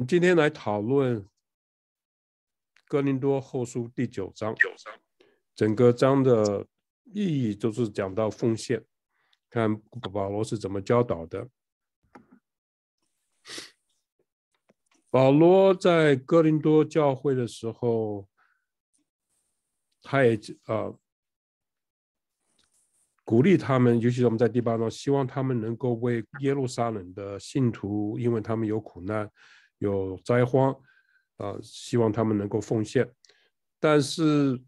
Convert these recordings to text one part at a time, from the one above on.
们今天来讨论《哥林多后书》第九章，整个章的意义就是讲到奉献。看保罗是怎么教导的。保罗在哥林多教会的时候，他也呃鼓励他们，尤其是我们在第八章，希望他们能够为耶路撒冷的信徒，因为他们有苦难。有灾荒，啊，希望他们能够奉献。但是，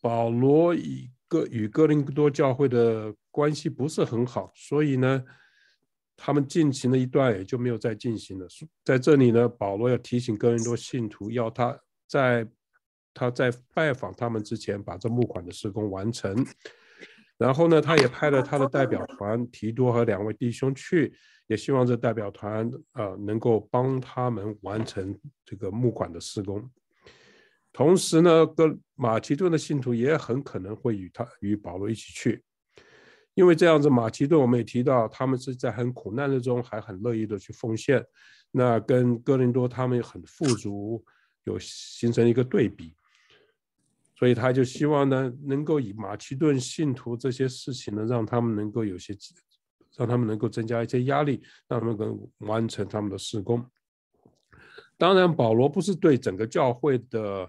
保罗与哥与哥林多教会的关系不是很好，所以呢，他们进行了一段，也就没有再进行了。在这里呢，保罗要提醒哥林多信徒，要他在他在拜访他们之前，把这募款的施工完成。然后呢，他也派了他的代表团提多和两位弟兄去，也希望这代表团啊能够帮他们完成这个木管的施工。同时呢，哥马其顿的信徒也很可能会与他与保罗一起去，因为这样子马其顿我们也提到，他们是在很苦难之中还很乐意的去奉献，那跟哥林多他们很富足有形成一个对比。所以他就希望呢，能够以马其顿信徒这些事情呢，让他们能够有些，让他们能够增加一些压力，让他们能完成他们的施工。当然，保罗不是对整个教会的，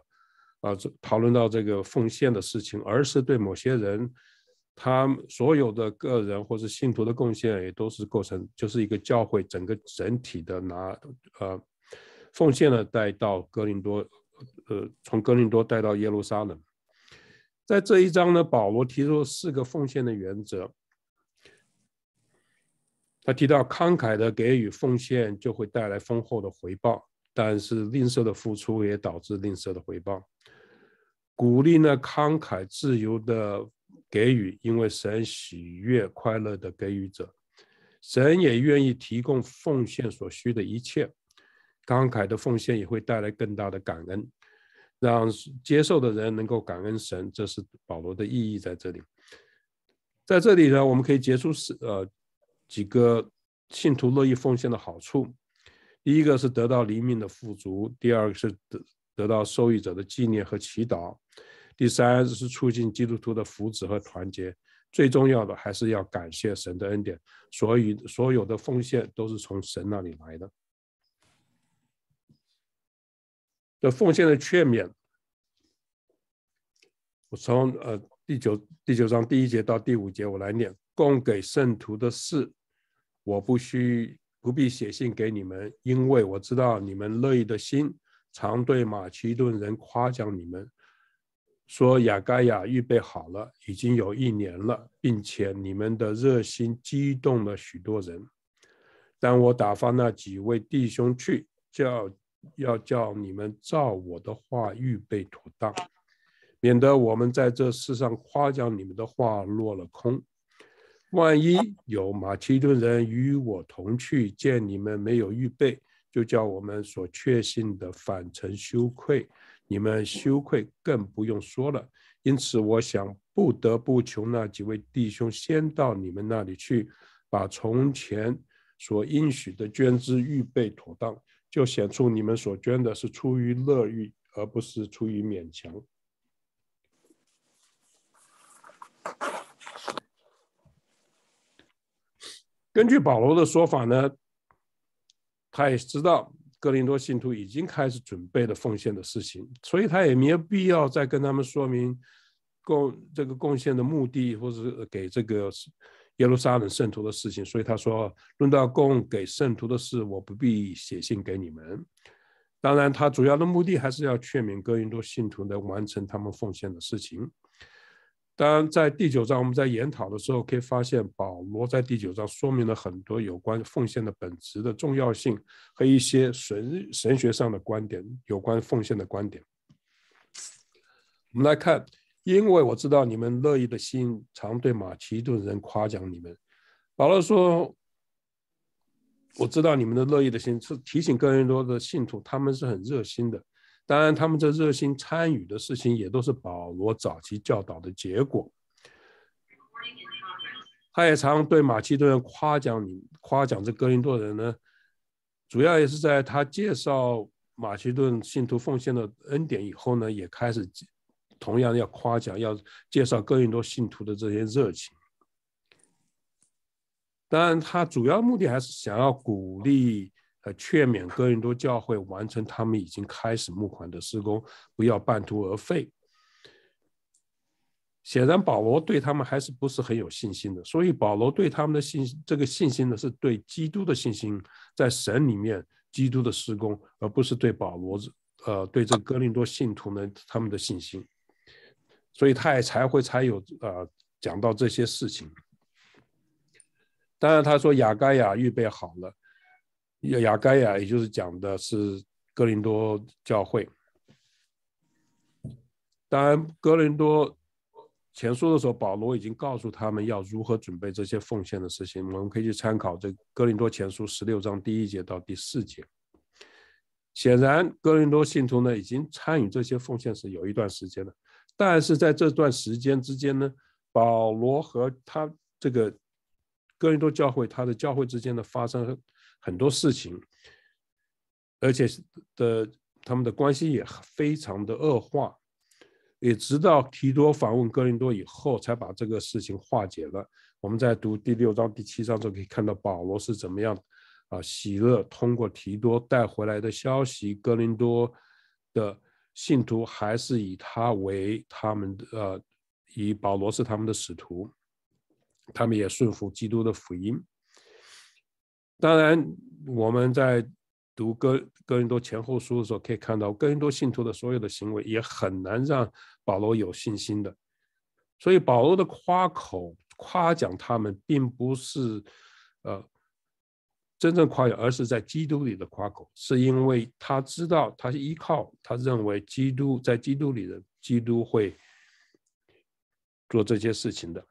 啊，讨论到这个奉献的事情，而是对某些人，他所有的个人或是信徒的贡献也都是构成，就是一个教会整个整体的拿，呃，奉献呢带到哥林多。呃，从哥林多带到耶路撒冷，在这一章呢，保罗提出了四个奉献的原则。他提到慷慨的给予奉献就会带来丰厚的回报，但是吝啬的付出也导致吝啬的回报。鼓励呢慷慨自由的给予，因为神喜悦快乐的给予者，神也愿意提供奉献所需的一切。慷慨的奉献也会带来更大的感恩，让接受的人能够感恩神。这是保罗的意义在这里。在这里呢，我们可以结出是呃几个信徒乐意奉献的好处。第一个是得到灵命的富足，第二个是得得到受益者的纪念和祈祷，第三是促进基督徒的福祉和团结。最重要的还是要感谢神的恩典，所以所有的奉献都是从神那里来的。这奉献的劝勉，我从呃第九第九章第一节到第五节，我来念。供给圣徒的事，我不需不必写信给你们，因为我知道你们乐意的心，常对马其顿人夸奖你们，说雅盖亚预备好了，已经有一年了，并且你们的热心激动了许多人。但我打发那几位弟兄去叫。要叫你们照我的话预备妥当，免得我们在这世上夸奖你们的话落了空。万一有马其顿人与我同去见你们没有预备，就叫我们所确信的返程羞愧。你们羞愧更不用说了。因此，我想不得不求那几位弟兄先到你们那里去，把从前所应许的捐资预备妥当。就显出你们所捐的是出于乐欲，而不是出于勉强。根据保罗的说法呢，他也知道哥林多信徒已经开始准备了奉献的事情，所以他也没有必要再跟他们说明贡这个贡献的目的，或者给这个。耶路撒冷圣徒的事情，所以他说：“论到供给圣徒的事，我不必写信给你们。”当然，他主要的目的还是要劝勉哥林多信徒的完成他们奉献的事情。当然，在第九章我们在研讨的时候，可以发现保罗在第九章说明了很多有关奉献的本质的重要性，和一些神神学上的观点，有关奉献的观点。我们来看。因为我知道你们乐意的心，常对马其顿人夸奖你们。保罗说：“我知道你们的乐意的心，是提醒哥林多的信徒，他们是很热心的。当然，他们这热心参与的事情，也都是保罗早期教导的结果。他也常对马其顿人夸奖你，夸奖这哥林多人呢，主要也是在他介绍马其顿信徒奉献的恩典以后呢，也开始。”同样要夸奖，要介绍哥林多信徒的这些热情。当然，他主要目的还是想要鼓励、呃，劝勉哥林多教会完成他们已经开始募款的施工，不要半途而废。显然，保罗对他们还是不是很有信心的。所以，保罗对他们的信，这个信心呢，是对基督的信心，在神里面基督的施工，而不是对保罗，呃，对这哥林多信徒们他们的信心。所以他也才会才有啊，讲到这些事情。当然，他说雅盖亚预备好了，雅雅盖亚也就是讲的是哥林多教会。当然，哥林多前书的时候，保罗已经告诉他们要如何准备这些奉献的事情。我们可以去参考这哥林多前书十六章第一节到第四节。显然，哥林多信徒呢已经参与这些奉献是有一段时间了。但是在这段时间之间呢，保罗和他这个哥林多教会，他的教会之间的发生很多事情，而且的他们的关系也非常的恶化，也直到提多访问哥林多以后，才把这个事情化解了。我们在读第六章、第七章就可以看到保罗是怎么样啊喜乐通过提多带回来的消息，哥林多的。信徒还是以他为他们的，呃，以保罗是他们的使徒，他们也顺服基督的福音。当然，我们在读哥哥林多前后书的时候，可以看到哥林多信徒的所有的行为也很难让保罗有信心的，所以保罗的夸口夸奖他们，并不是，呃。真正夸口，而是在基督里的夸口，是因为他知道他依靠，他认为基督在基督里的基督会做这些事情的。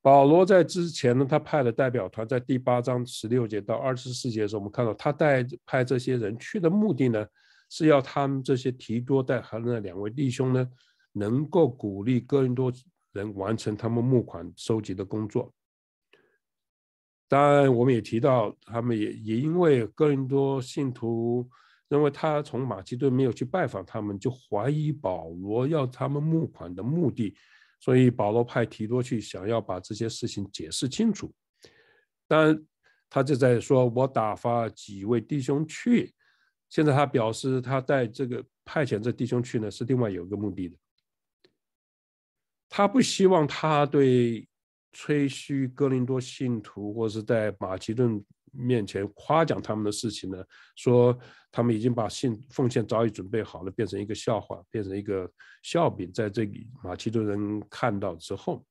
保罗在之前呢，他派了代表团，在第八章十六节到二十四节的时候，我们看到他带派这些人去的目的呢，是要他们这些提多带和的两位弟兄呢，能够鼓励哥林多人完成他们募款收集的工作。当然，我们也提到，他们也也因为哥林多信徒认为他从马其顿没有去拜访他们，就怀疑保罗要他们募款的目的，所以保罗派提多去，想要把这些事情解释清楚。但他就在说：“我打发几位弟兄去。”现在他表示，他带这个派遣这弟兄去呢，是另外有一个目的的。他不希望他对。吹嘘哥林多信徒，或是在马其顿面前夸奖他们的事情呢？说他们已经把信奉献早已准备好了，变成一个笑话，变成一个笑柄，在这里马其顿人看到之后，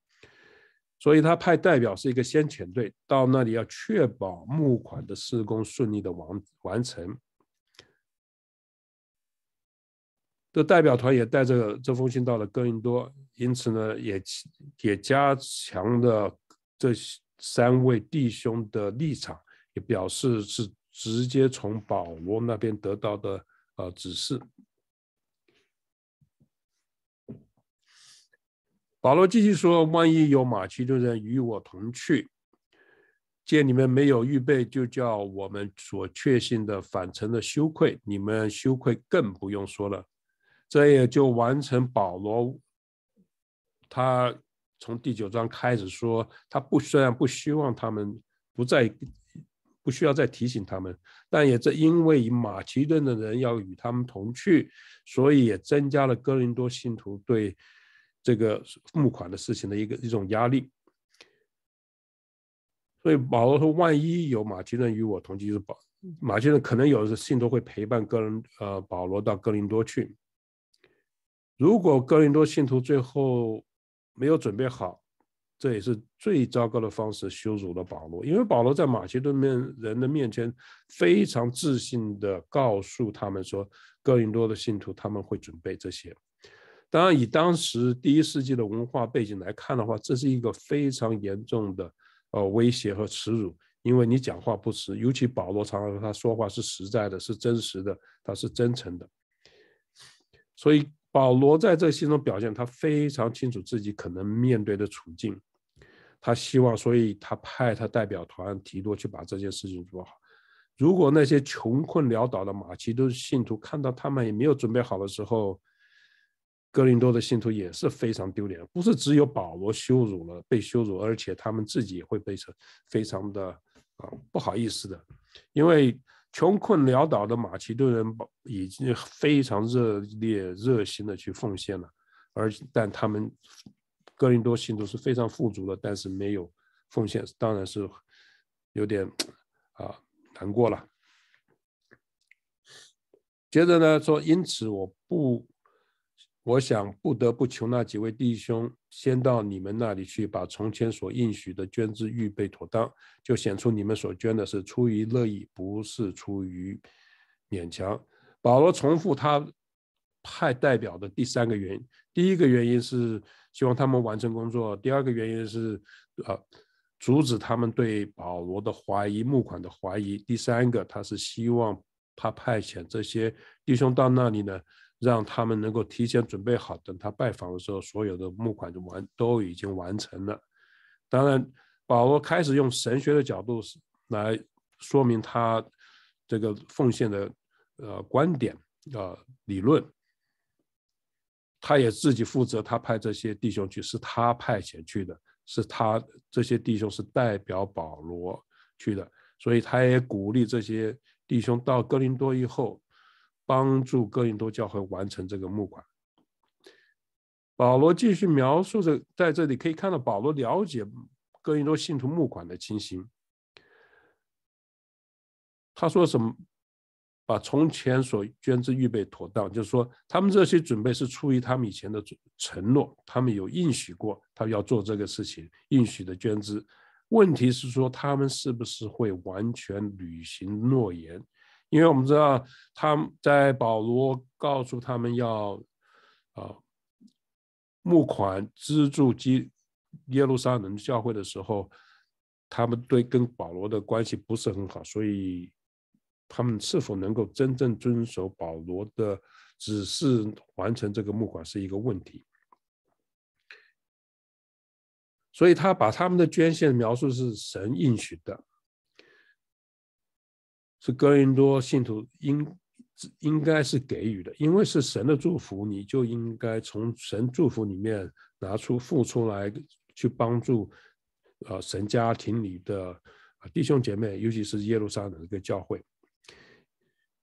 所以他派代表是一个先遣队到那里，要确保募款的施工顺利的完完成。的代表团也带着这封信到了哥林多，因此呢，也也加强了这三位弟兄的立场，也表示是直接从保罗那边得到的呃指示。保罗继续说：“万一有马其顿人与我同去，见你们没有预备，就叫我们所确信的返程的羞愧，你们羞愧更不用说了。”这也就完成保罗，他从第九章开始说，他不虽然不希望他们不再不需要再提醒他们，但也正因为马其顿的人要与他们同去，所以也增加了哥林多信徒对这个募款的事情的一个一种压力。所以保罗说，万一有马其顿与我同去，保马其顿可能有的信徒会陪伴哥林呃保罗到哥林多去。如果哥林多信徒最后没有准备好，这也是最糟糕的方式羞辱了保罗。因为保罗在马其顿面人的面前非常自信的告诉他们说，哥林多的信徒他们会准备这些。当然，以当时第一世纪的文化背景来看的话，这是一个非常严重的呃威胁和耻辱，因为你讲话不实。尤其保罗常常说他说话是实在的，是真实的，他是真诚的，所以。保罗在这信中表现，他非常清楚自己可能面对的处境，他希望，所以他派他代表团提多去把这件事情做好。如果那些穷困潦倒的马其顿信徒看到他们也没有准备好的时候，哥林多的信徒也是非常丢脸，不是只有保罗羞辱了被羞辱，而且他们自己也会被成非常的啊不好意思的，因为。穷困潦倒的马其顿人已经非常热烈、热心的去奉献了，而但他们哥林多信徒是非常富足的，但是没有奉献，当然是有点啊难过了。接着呢说，因此我不。我想不得不求那几位弟兄先到你们那里去，把从前所应许的捐资预备妥当，就显出你们所捐的是出于乐意，不是出于勉强。保罗重复他派代表的第三个原因，第一个原因是希望他们完成工作，第二个原因是，呃，阻止他们对保罗的怀疑、募款的怀疑，第三个他是希望他派遣这些弟兄到那里呢。让他们能够提前准备好，等他拜访的时候，所有的募款就完都已经完成了。当然，保罗开始用神学的角度来说明他这个奉献的呃观点呃理论。他也自己负责，他派这些弟兄去，是他派遣去的，是他这些弟兄是代表保罗去的，所以他也鼓励这些弟兄到哥林多以后。帮助哥林多教会完成这个募款。保罗继续描述着，在这里可以看到保罗了解哥林多信徒募款的情形。他说什么？把从前所捐资预备妥当，就是说，他们这些准备是出于他们以前的承诺，他们有应许过他要做这个事情，应许的捐资。问题是说，他们是不是会完全履行诺言？因为我们知道，他们在保罗告诉他们要，啊，募款资助基耶路撒冷教会的时候，他们对跟保罗的关系不是很好，所以他们是否能够真正遵守保罗的指示完成这个募款是一个问题。所以他把他们的捐献描述是神应许的。是哥林多信徒应应该是给予的，因为是神的祝福，你就应该从神祝福里面拿出付出来去帮助啊神家庭里的弟兄姐妹，尤其是耶路撒冷这个教会。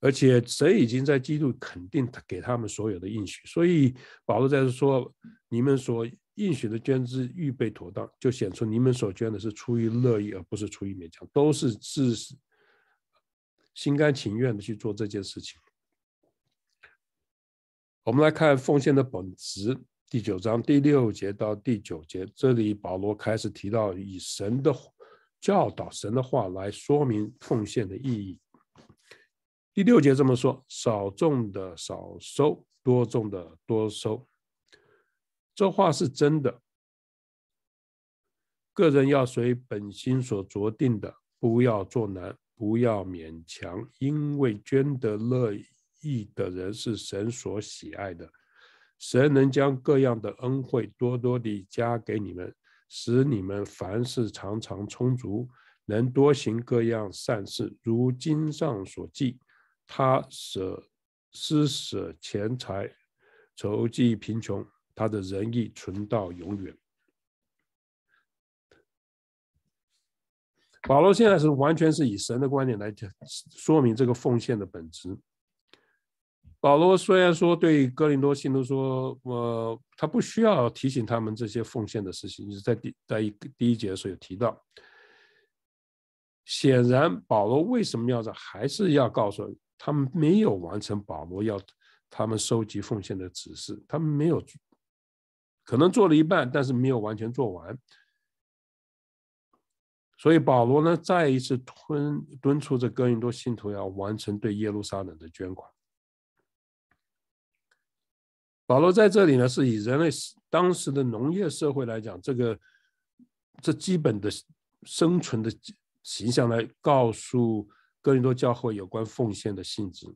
而且神已经在基督肯定他给他们所有的应许，所以保罗在这说：你们所应许的捐资预备妥当，就显出你们所捐的是出于乐意，而不是出于勉强，都是自。心甘情愿的去做这件事情。我们来看奉献的本质，第九章第六节到第九节，这里保罗开始提到以神的教导、神的话来说明奉献的意义。第六节这么说：“少种的少收，多种的多收。”这话是真的。个人要随本心所着定的，不要做难。不要勉强，因为捐得乐意的人是神所喜爱的。神能将各样的恩惠多多地加给你们，使你们凡事常常充足，能多行各样善事。如经上所记，他舍施舍钱财，筹济贫穷，他的仁义存到永远。保罗现在是完全是以神的观点来讲说明这个奉献的本质。保罗虽然说对哥林多信徒说，我他不需要提醒他们这些奉献的事情，就是在第在一第一节的时候有提到。显然，保罗为什么要还是要告诉他们没有完成保罗要他们收集奉献的指示，他们没有可能做了一半，但是没有完全做完。所以保罗呢，再一次吞敦促着哥林多信徒要完成对耶路撒冷的捐款。保罗在这里呢，是以人类当时的农业社会来讲，这个这基本的生存的形象来告诉哥林多教会有关奉献的性质。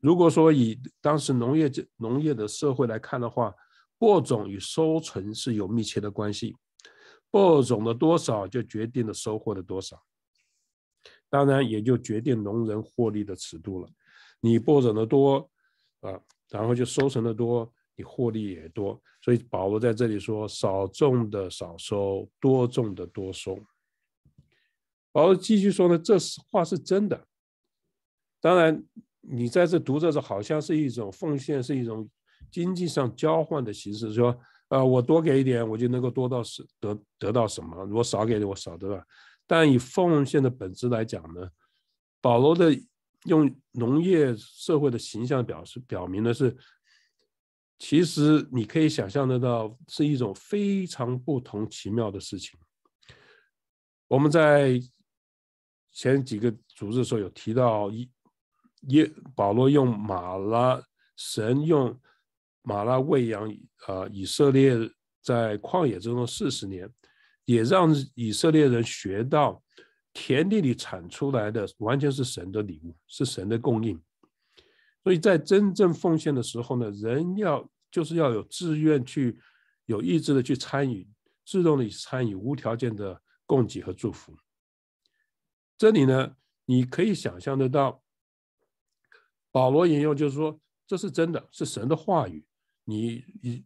如果说以当时农业这农业的社会来看的话，播种与收成是有密切的关系。播种的多少就决定了收获的多少，当然也就决定农人获利的尺度了。你播种的多，啊，然后就收成的多，你获利也多。所以保罗在这里说：少种的少收，多种的多收。保罗继续说呢，这话是真的。当然，你在这读着是好像是一种奉献，是一种经济上交换的形式，说呃，我多给一点，我就能够多到什得得到什么？我少给，我少得到。但以奉献的本质来讲呢，保罗的用农业社会的形象表示表明的是，其实你可以想象得到，是一种非常不同奇妙的事情。我们在前几个组织的时候有提到，一一保罗用马拉神用。马拉喂养，啊，以色列在旷野中的四十年，也让以色列人学到，田地里产出来的完全是神的礼物，是神的供应。所以在真正奉献的时候呢，人要就是要有自愿去，有意志的去参与，自动的参与，无条件的供给和祝福。这里呢，你可以想象得到，保罗引用就是说，这是真的，是神的话语。你以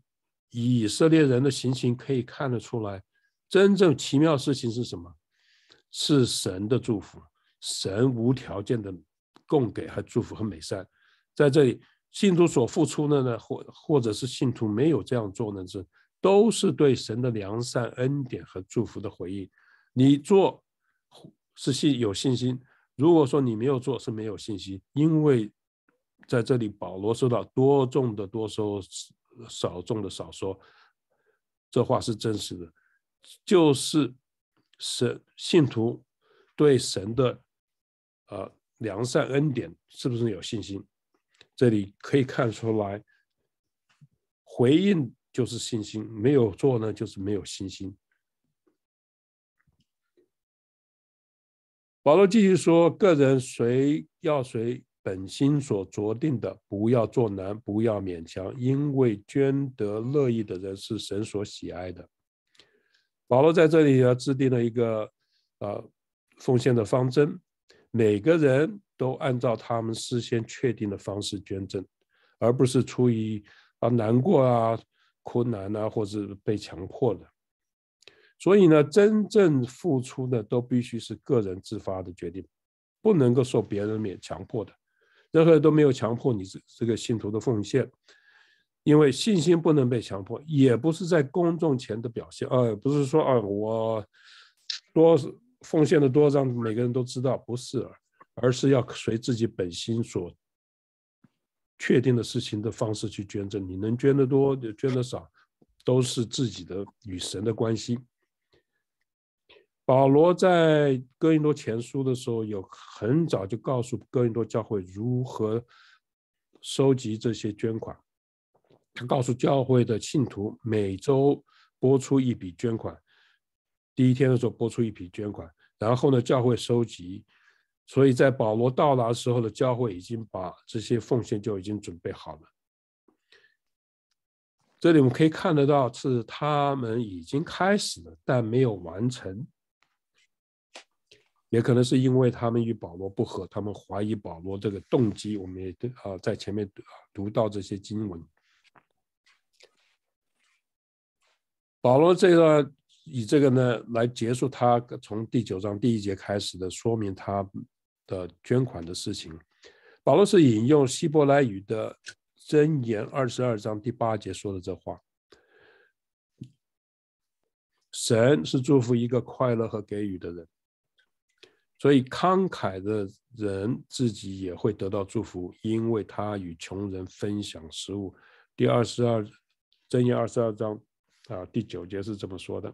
以色列人的行情可以看得出来，真正奇妙事情是什么？是神的祝福，神无条件的供给和祝福和美善。在这里，信徒所付出的呢，或或者是信徒没有这样做呢，是都是对神的良善恩典和祝福的回应。你做是信有信心，如果说你没有做是没有信心，因为。在这里，保罗说到“多重的多收，少重的少收”，这话是真实的，就是神信徒对神的呃良善恩典是不是有信心？这里可以看出来，回应就是信心，没有做呢就是没有信心。保罗继续说：“个人谁要谁。”本心所着定的，不要做难，不要勉强，因为捐得乐意的人是神所喜爱的。保罗在这里呢，制定了一个啊奉献的方针，每个人都按照他们事先确定的方式捐赠，而不是出于啊难过啊、困难啊，或是被强迫的。所以呢，真正付出的都必须是个人自发的决定，不能够受别人勉强迫的。任何人都没有强迫你这这个信徒的奉献，因为信心不能被强迫，也不是在公众前的表现。啊，不是说啊，我多奉献的多，让每个人都知道，不是，而是要随自己本心所确定的事情的方式去捐赠。你能捐的多就捐的少，都是自己的与神的关系。保罗在哥林多前书的时候，有很早就告诉哥林多教会如何收集这些捐款。他告诉教会的信徒，每周拨出一笔捐款，第一天的时候拨出一笔捐款，然后呢，教会收集。所以在保罗到达时候的教会已经把这些奉献就已经准备好了。这里我们可以看得到，是他们已经开始了，但没有完成。也可能是因为他们与保罗不和，他们怀疑保罗这个动机。我们也啊，在前面读到这些经文。保罗这个以这个呢来结束他从第九章第一节开始的说明他的捐款的事情。保罗是引用希伯来语的箴言二十二章第八节说的这话：神是祝福一个快乐和给予的人。所以，慷慨的人自己也会得到祝福，因为他与穷人分享食物。第二十二，正言二十二章，啊，第九节是这么说的？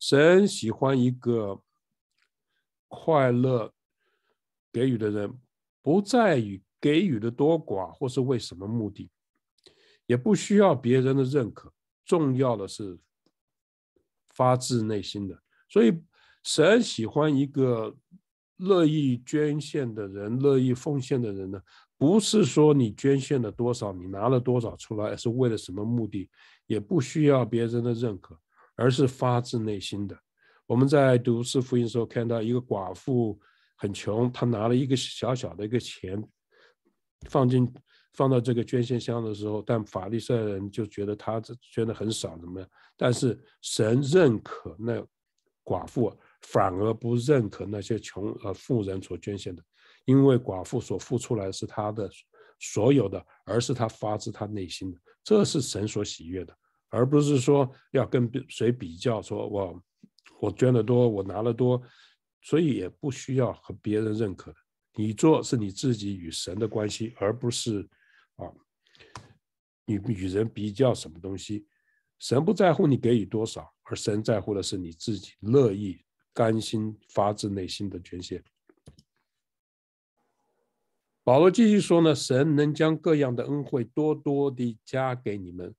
神喜欢一个快乐给予的人，不在于给予的多寡，或是为什么目的，也不需要别人的认可，重要的是发自内心的。所以。神喜欢一个乐意捐献的人、乐意奉献的人呢？不是说你捐献了多少，你拿了多少出来，是为了什么目的？也不需要别人的认可，而是发自内心的。我们在读四福音时候看到一个寡妇很穷，她拿了一个小小的一个钱放进放到这个捐献箱的时候，但法律赛的人就觉得她捐的很少，怎么样？但是神认可那寡妇。反而不认可那些穷呃富人所捐献的，因为寡妇所付出来是她的所有的，而是他发自他内心的，这是神所喜悦的，而不是说要跟谁比较，说我我捐的多，我拿的多，所以也不需要和别人认可的。你做是你自己与神的关系，而不是啊，你与人比较什么东西，神不在乎你给予多少，而神在乎的是你自己乐意。甘心发自内心的捐献。保罗继续说呢：“神能将各样的恩惠多多的加给你们，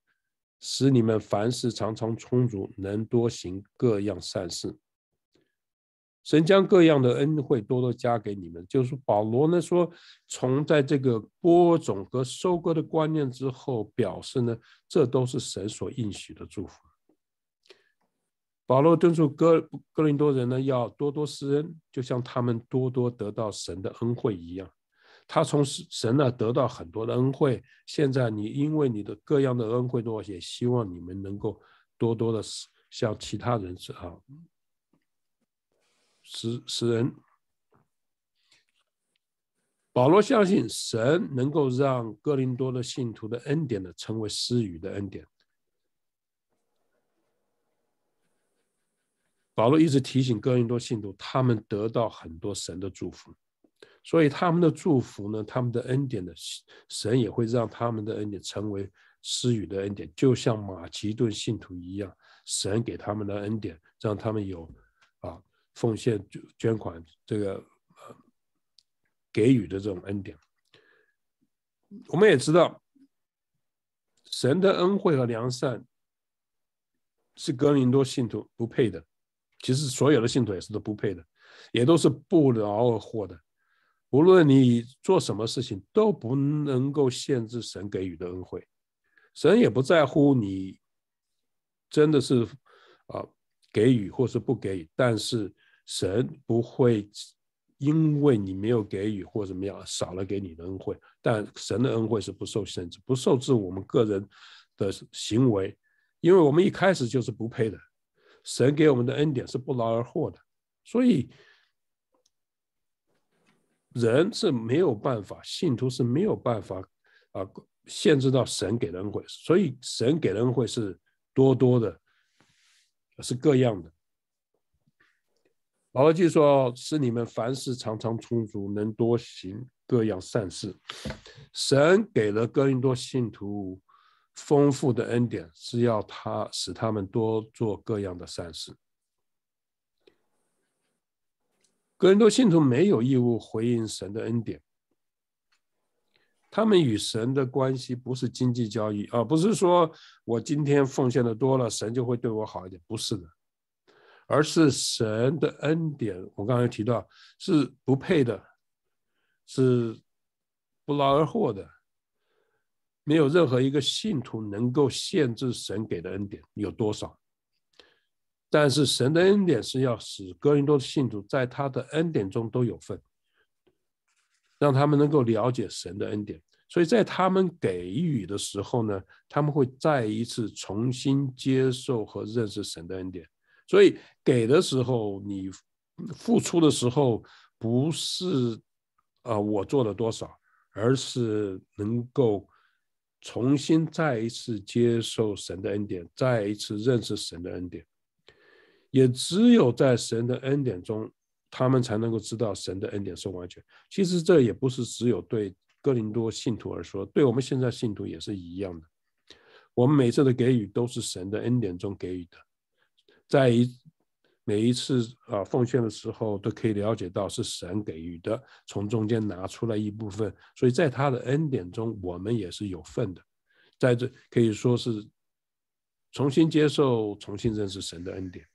使你们凡事常常充足，能多行各样善事。神将各样的恩惠多多加给你们。”就是保罗呢说，从在这个播种和收割的观念之后，表示呢，这都是神所应许的祝福。保罗敦促哥格林多人呢，要多多施恩，就像他们多多得到神的恩惠一样。他从神那得到很多的恩惠，现在你因为你的各样的恩惠多，也希望你们能够多多的向其他人施啊施施恩。保罗相信神能够让格林多的信徒的恩典呢，成为施予的恩典。保罗一直提醒哥林多信徒，他们得到很多神的祝福，所以他们的祝福呢，他们的恩典的神也会让他们的恩典成为施予的恩典，就像马其顿信徒一样，神给他们的恩典，让他们有啊奉献捐款这个给予的这种恩典。我们也知道，神的恩惠和良善是哥林多信徒不配的。其实所有的信徒也是都不配的，也都是不劳而获的。无论你做什么事情，都不能够限制神给予的恩惠。神也不在乎你真的是啊给予或是不给予，但是神不会因为你没有给予或怎么样少了给你的恩惠。但神的恩惠是不受限制、不受制我们个人的行为，因为我们一开始就是不配的。神给我们的恩典是不劳而获的，所以人是没有办法，信徒是没有办法啊，限制到神给的恩惠。所以神给的恩惠是多多的，是各样的。保罗记说：“使你们凡事常常充足，能多行各样善事。”神给了更多信徒。丰富的恩典是要他使他们多做各样的善事。人多信徒没有义务回应神的恩典，他们与神的关系不是经济交易，而不是说我今天奉献的多了，神就会对我好一点，不是的，而是神的恩典，我刚才提到是不配的，是不劳而获的。没有任何一个信徒能够限制神给的恩典有多少，但是神的恩典是要使哥林多的信徒在他的恩典中都有份，让他们能够了解神的恩典。所以在他们给予的时候呢，他们会再一次重新接受和认识神的恩典。所以给的时候，你付出的时候不是啊我做了多少，而是能够。重新再一次接受神的恩典，再一次认识神的恩典，也只有在神的恩典中，他们才能够知道神的恩典是完全。其实这也不是只有对哥林多信徒而说，对我们现在信徒也是一样的。我们每次的给予都是神的恩典中给予的，在一。每一次啊奉献的时候，都可以了解到是神给予的，从中间拿出来一部分，所以在他的恩典中，我们也是有份的，在这可以说是重新接受、重新认识神的恩典。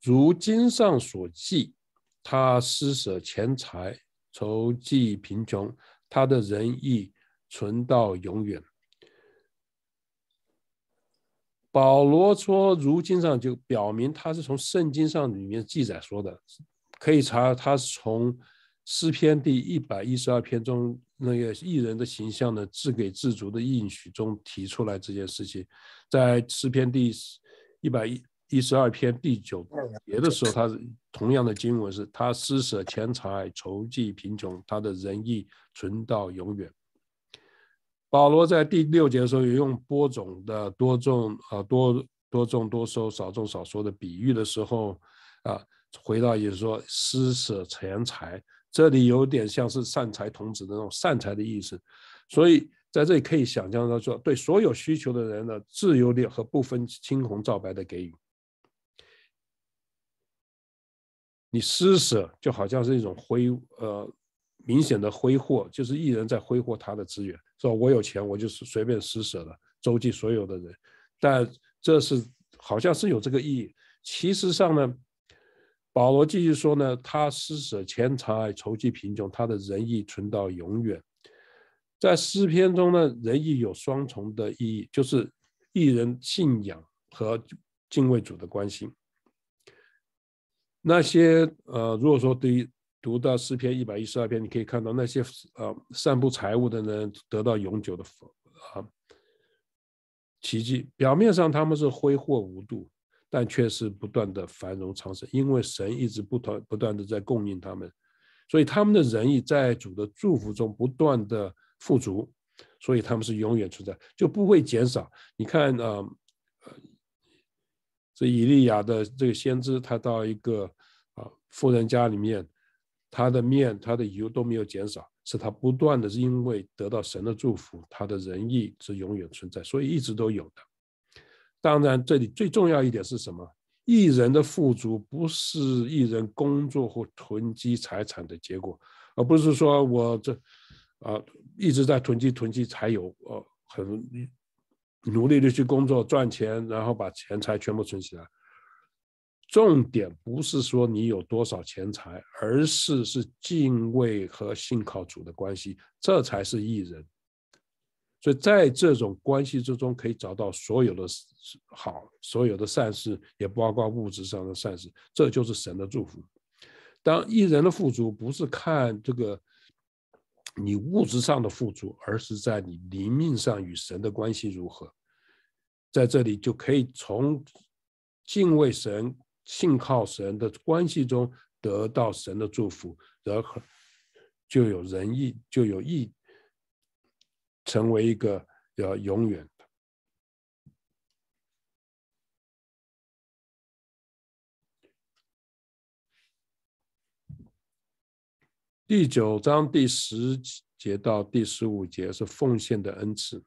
如经上所记，他施舍钱财，筹济贫穷，他的仁义存到永远。保罗说，如今上就表明他是从圣经上里面记载说的，可以查他是从诗篇第一百一十二篇中那个异人的形象的自给自足的应许中提出来这件事情，在诗篇第一百一十二篇第九节的时候，他是同样的经文是他施舍钱财，筹集贫穷，他的仁义存到永远。保罗在第六节的时候也用播种的多种啊多多种多收少种少收的比喻的时候，啊，回到也是说施舍钱财，这里有点像是善财童子的那种善财的意思，所以在这里可以想象到说对所有需求的人的自由力和不分青红皂白的给予，你施舍就好像是一种挥呃。明显的挥霍就是艺人，在挥霍他的资源，说我有钱，我就是随便施舍了周济所有的人，但这是好像是有这个意义。其实上呢，保罗继续说呢，他施舍钱财，筹集贫穷，他的仁义存到永远。在诗篇中呢，仁义有双重的意义，就是艺人信仰和敬畏主的关心。那些呃，如果说对于。读到诗篇一百一十二篇，你可以看到那些啊散布财物的人得到永久的啊奇迹。表面上他们是挥霍无度，但却是不断的繁荣昌盛，因为神一直不断不断的在供应他们，所以他们的仁义在主的祝福中不断的富足，所以他们是永远存在，就不会减少。你看啊，这以利亚的这个先知，他到一个啊富人家里面。他的面，他的油都没有减少，是他不断的，是因为得到神的祝福，他的仁义是永远存在，所以一直都有的。当然，这里最重要一点是什么？一人的富足不是一人工作或囤积财产的结果，而不是说我这啊一直在囤积囤积才有，呃，很努力的去工作赚钱，然后把钱财全部存起来。重点不是说你有多少钱财，而是是敬畏和信靠主的关系，这才是艺人。所以在这种关系之中，可以找到所有的好，所有的善事，也包括物质上的善事，这就是神的祝福。当艺人的富足，不是看这个你物质上的富足，而是在你灵命上与神的关系如何。在这里就可以从敬畏神。信靠神的关系中，得到神的祝福，然后就有仁义，就有义，成为一个要永远的。第九章第十节到第十五节是奉献的恩赐，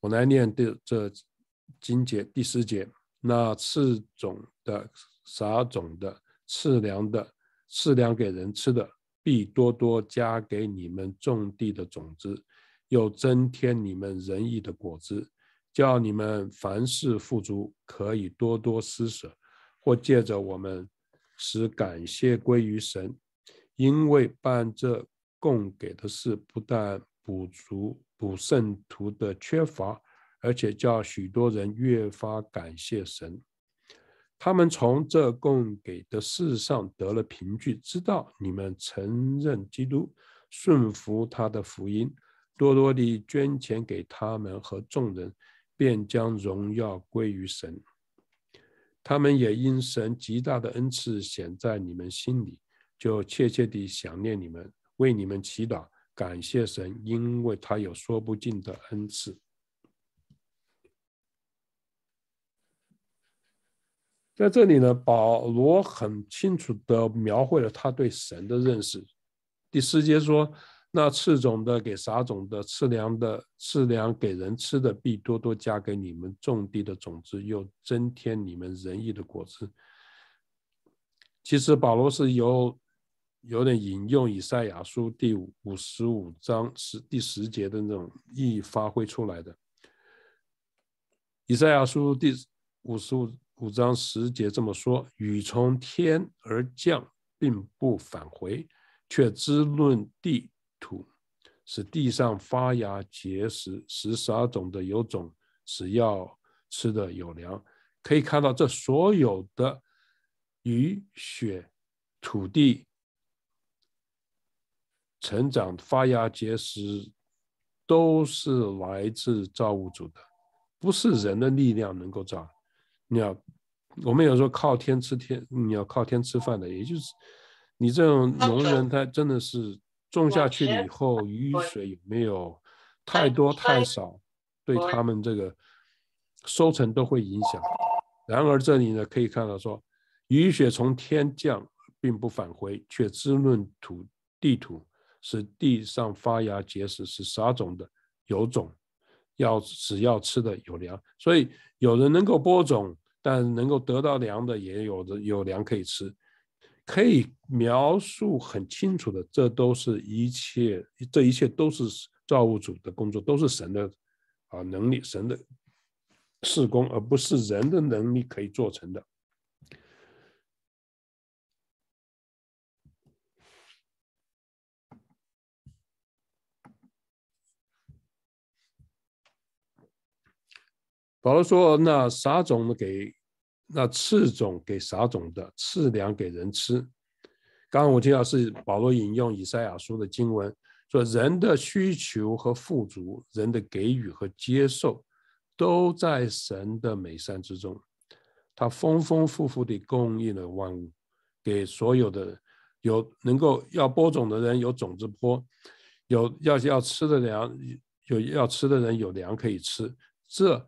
我来念第这经节第十节。那赐种的、撒种的、赐粮的、赐粮给人吃的，必多多加给你们种地的种子，又增添你们仁义的果子，叫你们凡事富足，可以多多施舍，或借着我们，使感谢归于神，因为办这供给的事，不但补足补圣徒的缺乏。而且叫许多人越发感谢神，他们从这供给的事上得了凭据，知道你们承认基督，顺服他的福音，多多的捐钱给他们和众人，便将荣耀归于神。他们也因神极大的恩赐显在你们心里，就切切地想念你们，为你们祈祷，感谢神，因为他有说不尽的恩赐。在这里呢，保罗很清楚地描绘了他对神的认识。第四节说：“那赤种的给撒种的，赤粮的赤粮给人吃的，必多多加给你们种地的种子，又增添你们仁义的果实。”其实保罗是由有点引用以赛亚书第五五十五章十第十节的那种意义发挥出来的。以赛亚书第五十五。五章十节这么说：雨从天而降，并不返回，却滋润地土，使地上发芽结实。十十二种的有种，使药吃的有粮。可以看到，这所有的雨雪、土地、成长、发芽、结实，都是来自造物主的，不是人的力量能够造。你要，我们有时候靠天吃天，你要靠天吃饭的，也就是你这种农人，他真的是种下去了以后，雨水有没有太多太少，对他们这个收成都会影响。然而这里呢，可以看到说，雨雪从天降，并不返回，却滋润土地土，使地上发芽结实，是撒种的有种。要只要吃的有粮，所以有人能够播种，但能够得到粮的也有的有粮可以吃，可以描述很清楚的，这都是一切，这一切都是造物主的工作，都是神的啊能力，神的施工，而不是人的能力可以做成的。保罗说：“那撒种的给，那赐种给撒种的赐粮给人吃。刚刚我听到是保罗引用以赛亚书的经文，说人的需求和富足，人的给予和接受，都在神的美善之中。他丰丰富富地供应了万物，给所有的有能够要播种的人有种子播，有要要吃的粮，有要吃的人有粮可以吃。这。”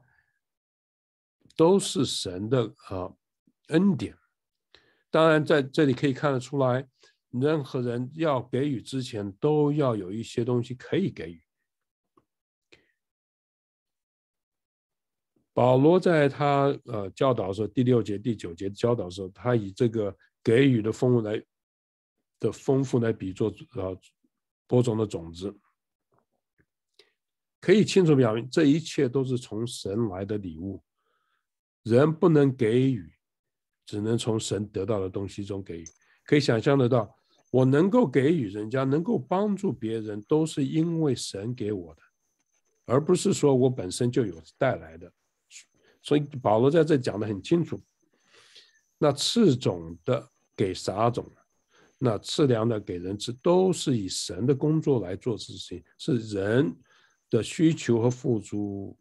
都是神的啊恩典，当然在这里可以看得出来，任何人要给予之前，都要有一些东西可以给予。保罗在他呃教导时候，第六节、第九节教导时候，他以这个给予的丰富来的丰富来比作呃播种的种子，可以清楚表明，这一切都是从神来的礼物。人不能给予，只能从神得到的东西中给予。可以想象得到，我能够给予人家，能够帮助别人，都是因为神给我的，而不是说我本身就有带来的。所以保罗在这讲的很清楚：，那赤种的给啥种，那吃粮的给人吃，都是以神的工作来做事情，是人的需求和付出。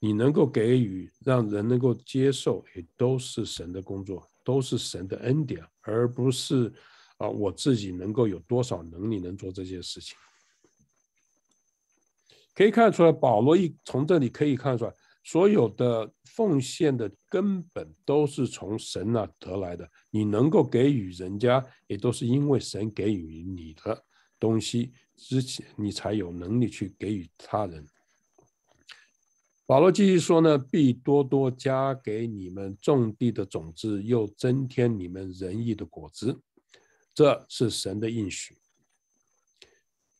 你能够给予，让人能够接受，也都是神的工作，都是神的恩典，而不是啊，我自己能够有多少能力能做这些事情。可以看出来，保罗一从这里可以看出来，所有的奉献的根本都是从神那得来的。你能够给予人家，也都是因为神给予你的东西，之前你才有能力去给予他人。保罗继续说呢：“必多多加给你们种地的种子，又增添你们仁义的果子，这是神的应许。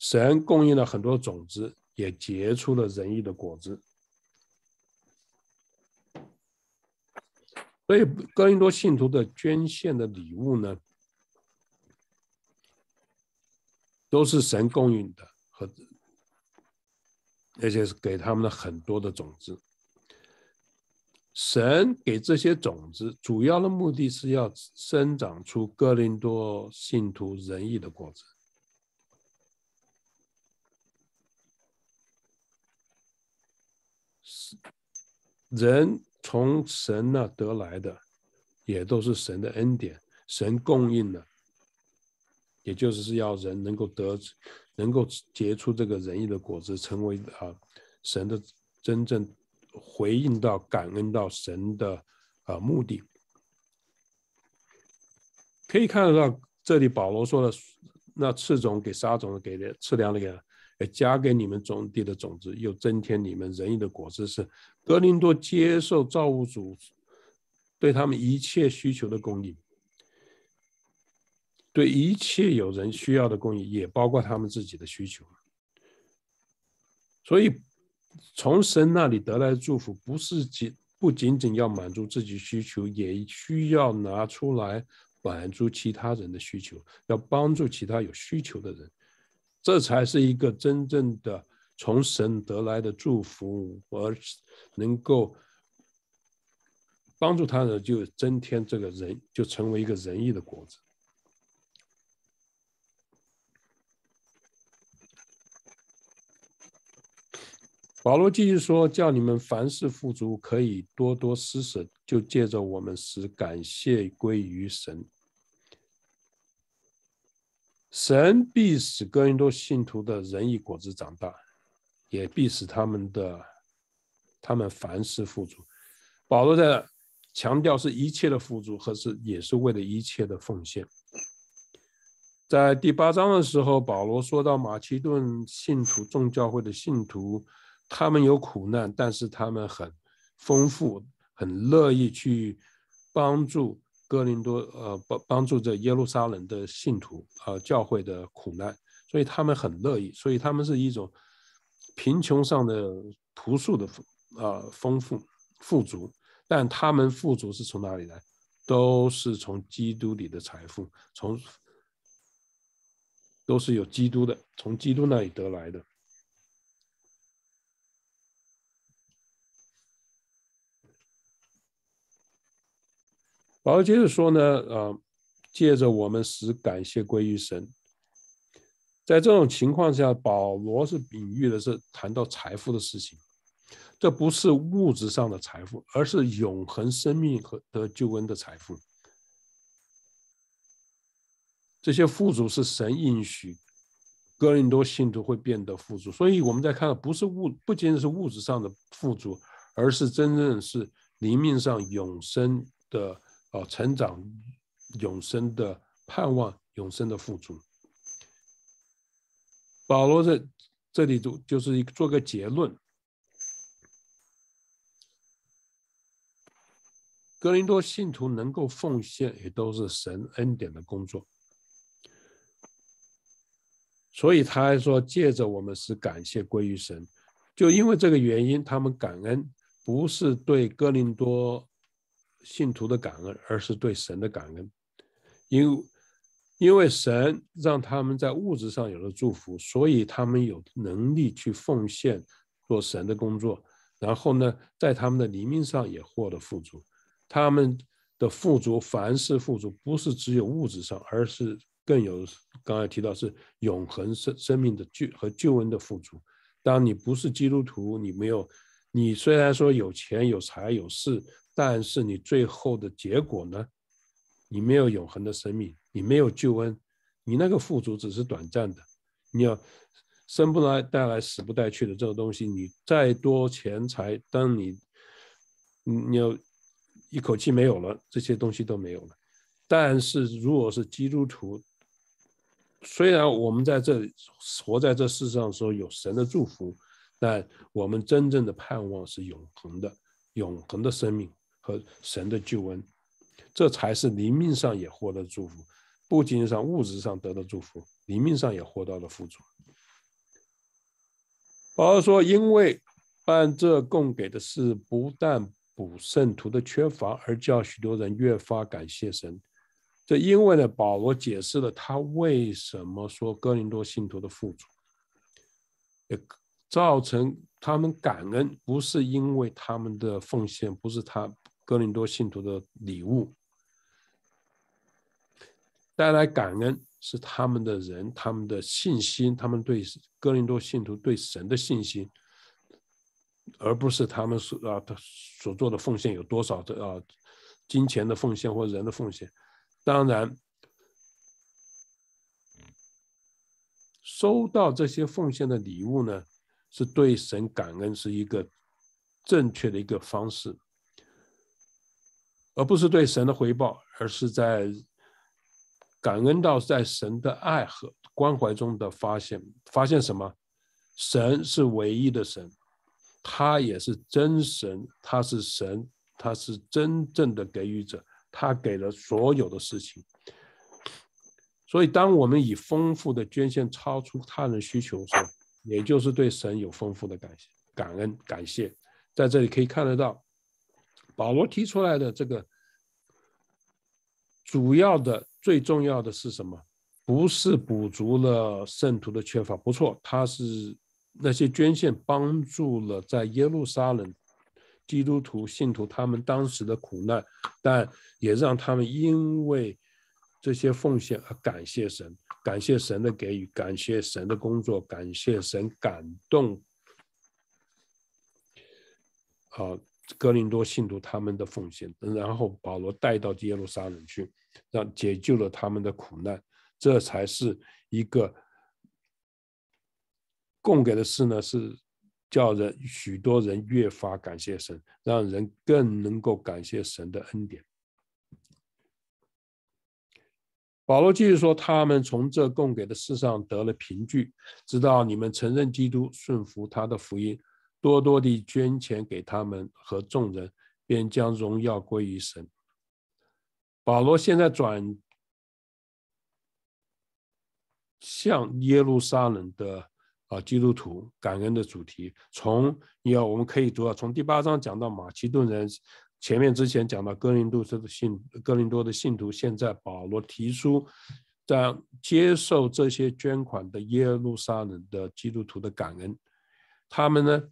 神供应了很多种子，也结出了仁义的果子。所以，林多信徒的捐献的礼物呢，都是神供应的和。”而且是给他们的很多的种子，神给这些种子主要的目的是要生长出林多信徒仁义的过程。人从神那得来的，也都是神的恩典，神供应的，也就是是要人能够得。能够结出这个仁义的果子，成为啊神的真正回应到感恩到神的啊目的，可以看得到这里保罗说的那赤种给沙种给的次两的给加给你们种地的种子，又增添你们仁义的果子，是格林多接受造物主对他们一切需求的供应。对一切有人需要的供应，也包括他们自己的需求。所以，从神那里得来的祝福，不是仅不仅仅要满足自己需求，也需要拿出来满足其他人的需求，要帮助其他有需求的人。这才是一个真正的从神得来的祝福，而能够帮助他人，就增添这个人，就成为一个仁义的果子。保罗继续说：“叫你们凡事富足，可以多多施舍，就借着我们使感谢归于神。神必使更多信徒的仁义果子长大，也必使他们的他们凡事富足。”保罗在强调是一切的富足和是也是为了一切的奉献。在第八章的时候，保罗说到马其顿信徒众教会的信徒。他们有苦难，但是他们很丰富，很乐意去帮助哥林多，呃，帮帮助这耶路撒冷的信徒呃，教会的苦难，所以他们很乐意。所以他们是一种贫穷上的朴素的，啊，丰富富足，但他们富足是从哪里来？都是从基督里的财富，从都是有基督的，从基督那里得来的。保罗接着说呢，呃，借着我们使感谢归于神。在这种情况下，保罗是比喻的是谈到财富的事情，这不是物质上的财富，而是永恒生命和的救恩的财富。这些富足是神应许哥林多信徒会变得富足，所以我们在看，不是物，不仅是物质上的富足，而是真正是灵命上永生的。哦，成长、永生的盼望、永生的富足。保罗在这里就就是一做个结论：，哥林多信徒能够奉献，也都是神恩典的工作。所以他还说，借着我们是感谢归于神，就因为这个原因，他们感恩，不是对哥林多。信徒的感恩，而是对神的感恩，因因为神让他们在物质上有了祝福，所以他们有能力去奉献，做神的工作。然后呢，在他们的灵命上也获得富足。他们的富足，凡是富足，不是只有物质上，而是更有。刚才提到是永恒生生命的救和救恩的富足。当你不是基督徒，你没有，你虽然说有钱有财有势。但是你最后的结果呢？你没有永恒的生命，你没有救恩，你那个富足只是短暂的。你要生不来带来死不带去的这个东西，你再多钱财，当你你要一口气没有了，这些东西都没有了。但是如果是基督徒，虽然我们在这里活在这世上，时候有神的祝福，但我们真正的盼望是永恒的，永恒的生命。和神的救恩，这才是灵命上也获得祝福，不仅上物质上得到祝福，灵命上也获到了富足。保罗说：“因为办这供给的事，不但补圣徒的缺乏，而叫许多人越发感谢神。”这因为呢，保罗解释了他为什么说哥林多信徒的富足，也造成他们感恩，不是因为他们的奉献，不是他。哥林多信徒的礼物带来感恩，是他们的人、他们的信心、他们对哥林多信徒对神的信心，而不是他们所啊他所做的奉献有多少的啊金钱的奉献或人的奉献。当然，收到这些奉献的礼物呢，是对神感恩是一个正确的一个方式。而不是对神的回报，而是在感恩到在神的爱和关怀中的发现。发现什么？神是唯一的神，他也是真神，他是神，他是真正的给予者，他给了所有的事情。所以，当我们以丰富的捐献超出他人需求时，也就是对神有丰富的感谢、感恩、感谢。在这里可以看得到。保罗提出来的这个主要的最重要的是什么？不是补足了圣徒的缺乏，不错，他是那些捐献帮助了在耶路撒冷基督徒信徒他们当时的苦难，但也让他们因为这些奉献而感谢神，感谢神的给予，感谢神的工作，感谢神感动。好。哥林多信徒他们的奉献，然后保罗带到耶路撒冷去，让解救了他们的苦难，这才是一个供给的事呢，是叫人许多人越发感谢神，让人更能够感谢神的恩典。保罗继续说，他们从这供给的事上得了凭据，知道你们承认基督，顺服他的福音。多多的捐钱给他们和众人，便将荣耀归于神。保罗现在转向耶路撒冷的啊基督徒感恩的主题，从要我们可以读啊，从第八章讲到马其顿人，前面之前讲到哥林多市的信哥林多的信徒，现在保罗提出在接受这些捐款的耶路撒冷的基督徒的感恩，他们呢？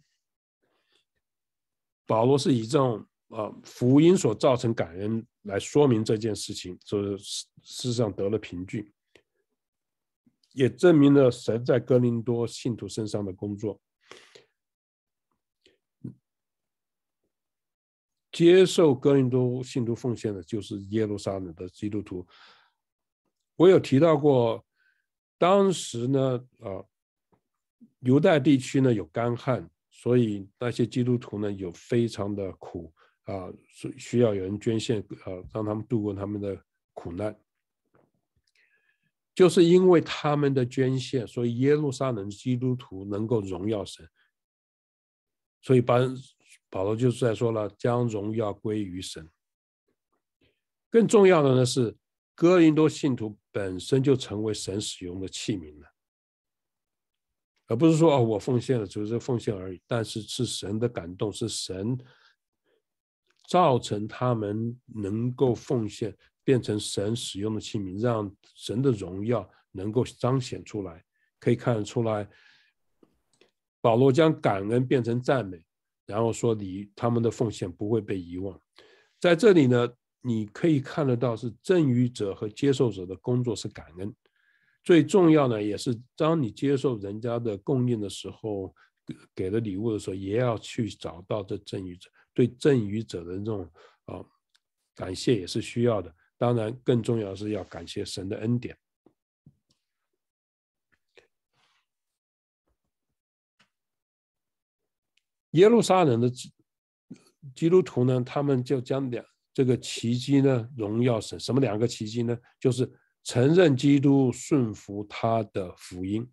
保罗是以这种啊福音所造成感恩来说明这件事情，所事实上得了凭据，也证明了神在哥林多信徒身上的工作。接受哥林多信徒奉献的，就是耶路撒冷的基督徒。我有提到过，当时呢啊犹太地区呢有干旱。所以那些基督徒呢，有非常的苦啊，需需要有人捐献啊，让他们度过他们的苦难。就是因为他们的捐献，所以耶路撒冷基督徒能够荣耀神。所以保保罗就是在说了，将荣耀归于神。更重要的呢是，哥林多信徒本身就成为神使用的器皿了。而不是说哦，我奉献了，只是奉献而已。但是是神的感动，是神造成他们能够奉献，变成神使用的器皿，让神的荣耀能够彰显出来。可以看得出来，保罗将感恩变成赞美，然后说你他们的奉献不会被遗忘。在这里呢，你可以看得到是赠与者和接受者的工作是感恩。最重要的也是，当你接受人家的供应的时候，给的礼物的时候，也要去找到这赠与者，对赠与者的这种啊感谢也是需要的。当然，更重要是要感谢神的恩典。耶路撒冷的基督徒呢，他们就将两这个奇迹呢，荣耀神。什么两个奇迹呢？就是。承认基督顺服他的福音，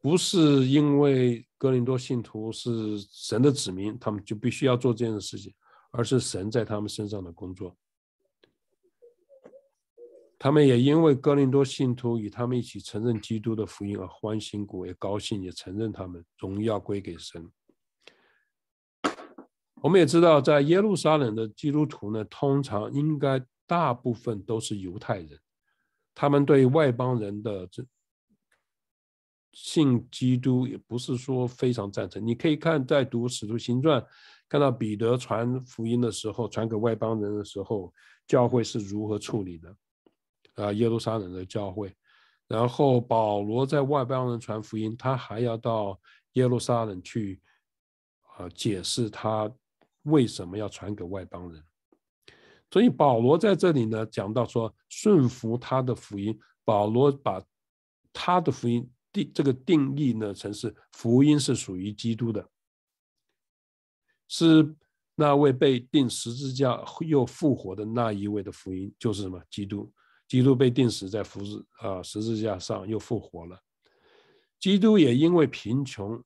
不是因为哥林多信徒是神的子民，他们就必须要做这样的事情，而是神在他们身上的工作。他们也因为哥林多信徒与他们一起承认基督的福音而欢欣鼓舞，也高兴，也承认他们，荣耀归给神。我们也知道，在耶路撒冷的基督徒呢，通常应该。大部分都是犹太人，他们对外邦人的这信基督也不是说非常赞成。你可以看在读使徒行传，看到彼得传福音的时候，传给外邦人的时候，教会是如何处理的，啊，耶路撒冷的教会。然后保罗在外邦人传福音，他还要到耶路撒冷去，啊，解释他为什么要传给外邦人。所以保罗在这里呢讲到说顺服他的福音，保罗把他的福音定这个定义呢，曾是福音是属于基督的，是那位被钉十字架又复活的那一位的福音，就是什么？基督，基督被钉死在福字啊十字架上又复活了，基督也因为贫穷，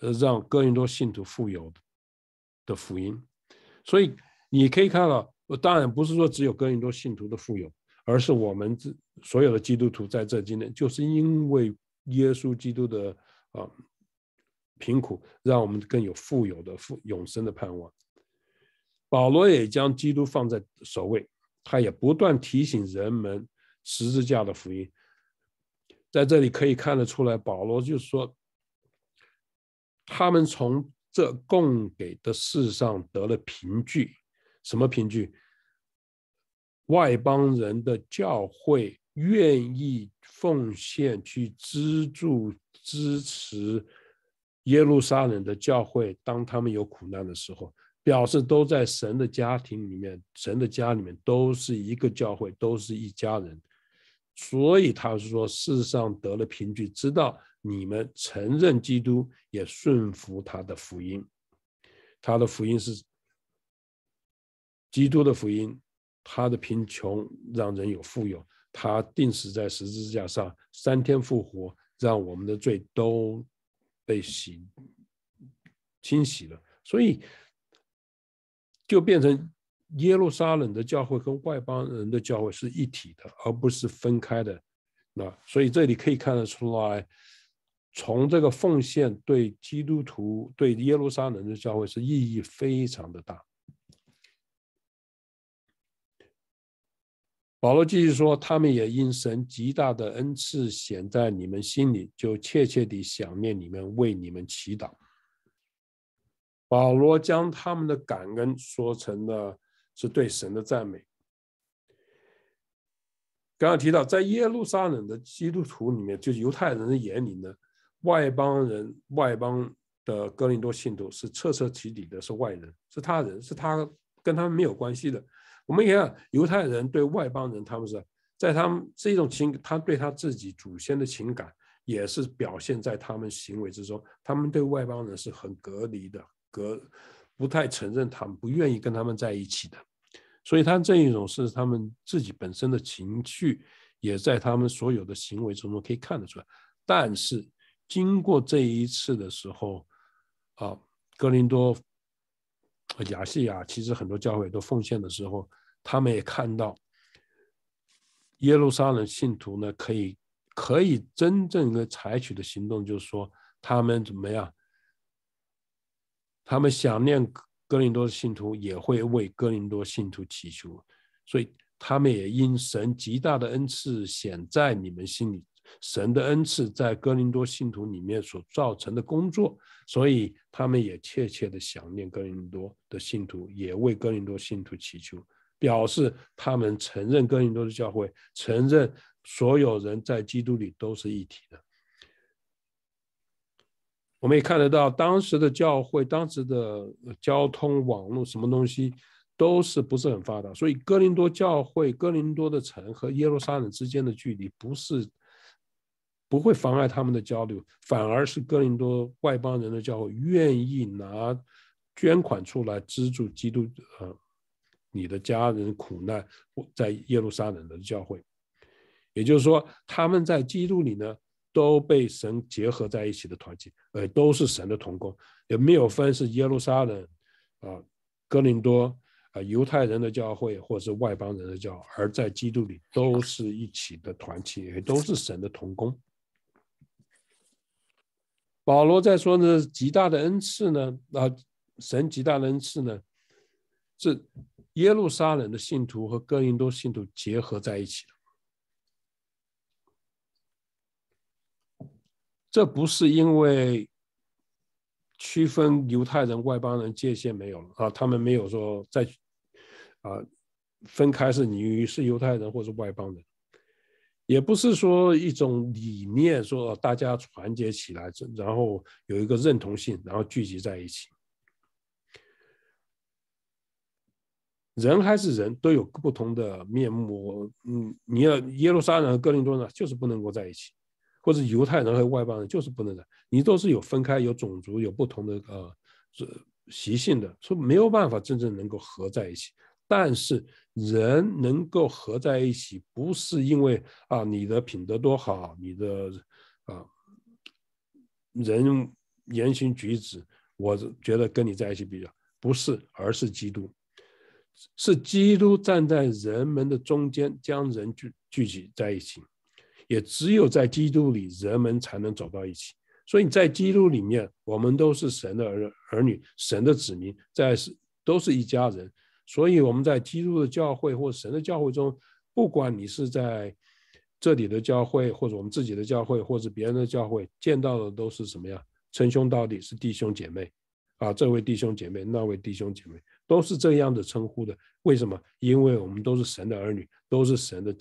呃让哥林多信徒富有的福音，所以你可以看到。当然不是说只有更多信徒的富有，而是我们这所有的基督徒在这今天，就是因为耶稣基督的啊贫苦，让我们更有富有的富永生的盼望。保罗也将基督放在首位，他也不断提醒人们十字架的福音。在这里可以看得出来，保罗就是说，他们从这供给的事上得了凭据。什么凭据？外邦人的教会愿意奉献去资助、支持耶路撒冷的教会，当他们有苦难的时候，表示都在神的家庭里面，神的家里面都是一个教会，都是一家人。所以他是说，世上得了凭据，知道你们承认基督，也顺服他的福音。他的福音是。基督的福音，他的贫穷让人有富有，他定死在十字架上，三天复活，让我们的罪都被洗清洗了。所以就变成耶路撒冷的教会跟外邦人的教会是一体的，而不是分开的。那所以这里可以看得出来，从这个奉献对基督徒对耶路撒冷的教会是意义非常的大。保罗继续说：“他们也因神极大的恩赐显在你们心里，就切切地想念你们，为你们祈祷。”保罗将他们的感恩说成了是对神的赞美。刚刚提到，在耶路撒冷的基督徒里面，就犹太人的眼里呢，外邦人、外邦的哥林多信徒是彻彻底底的，是外人，是他人，是他跟他们没有关系的。我们也看犹太人对外邦人，他们是在他们这种情，他对他自己祖先的情感也是表现在他们行为之中。他们对外邦人是很隔离的，隔不太承认，他们不愿意跟他们在一起的。所以，他这一种是他们自己本身的情绪，也在他们所有的行为之中可以看得出来。但是，经过这一次的时候，啊，格林多。雅西亚，其实很多教会都奉献的时候，他们也看到耶路撒冷信徒呢，可以可以真正的采取的行动，就是说他们怎么样，他们想念哥林多的信徒，也会为哥林多信徒祈求，所以他们也因神极大的恩赐显在你们心里。神的恩赐在哥林多信徒里面所造成的工作，所以他们也切切的想念哥林多的信徒，也为哥林多信徒祈求，表示他们承认哥林多的教会，承认所有人在基督里都是一体的。我们也看得到当时的教会、当时的交通网络、什么东西都是不是很发达，所以哥林多教会、哥林多的城和耶路撒冷之间的距离不是。不会妨碍他们的交流，反而是哥林多外邦人的教会愿意拿捐款出来资助基督。呃，你的家人苦难在耶路撒冷的教会，也就是说，他们在基督里呢都被神结合在一起的团体，呃，都是神的同工，也没有分是耶路撒冷啊、哥林多啊、犹太人的教会，或者是外邦人的教，而在基督里都是一起的团体，也都是神的同工。保罗在说呢，极大的恩赐呢，啊，神极大的恩赐呢，是耶路撒冷的信徒和哥林多信徒结合在一起的。这不是因为区分犹太人、外邦人界限没有了啊，他们没有说在啊分开是你是犹太人或者外邦人。也不是说一种理念，说大家团结起来，然后有一个认同性，然后聚集在一起。人还是人，都有不同的面目。嗯，你要耶路撒冷和哥林多呢，就是不能够在一起，或者犹太人和外邦人就是不能的。你都是有分开，有种族，有不同的呃习性的，说没有办法真正能够合在一起。但是。人能够合在一起，不是因为啊你的品德多好，你的啊人言行举止，我觉得跟你在一起比较不是，而是基督，是基督站在人们的中间，将人聚聚集在一起。也只有在基督里，人们才能走到一起。所以你在基督里面，我们都是神的儿儿女，神的子民，在是都是一家人。所以我们在基督的教会或神的教会中，不管你是在这里的教会，或者我们自己的教会，或者别人的教会，见到的都是什么呀？称兄道弟是弟兄姐妹，啊，这位弟兄姐妹，那位弟兄姐妹，都是这样的称呼的。为什么？因为我们都是神的儿女，都是神的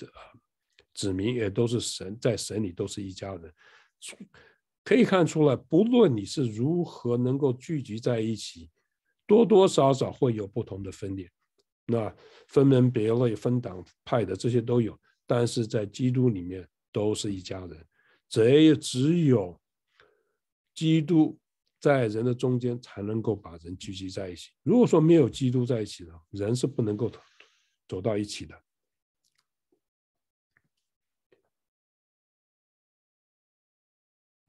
子民，也都是神在神里都是一家人。可以看出来，不论你是如何能够聚集在一起，多多少少会有不同的分裂。那分门别类、分党派的这些都有，但是在基督里面都是一家人。只只有基督在人的中间，才能够把人聚集在一起。如果说没有基督在一起呢，人是不能够走到一起的。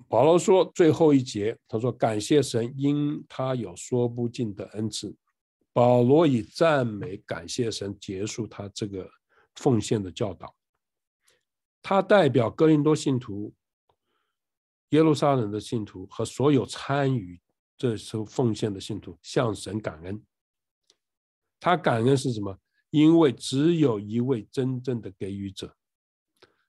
保罗说最后一节，他说：“感谢神，因他有说不尽的恩赐。”保罗以赞美、感谢神结束他这个奉献的教导。他代表哥林多信徒、耶路撒冷的信徒和所有参与这次奉献的信徒向神感恩。他感恩是什么？因为只有一位真正的给予者，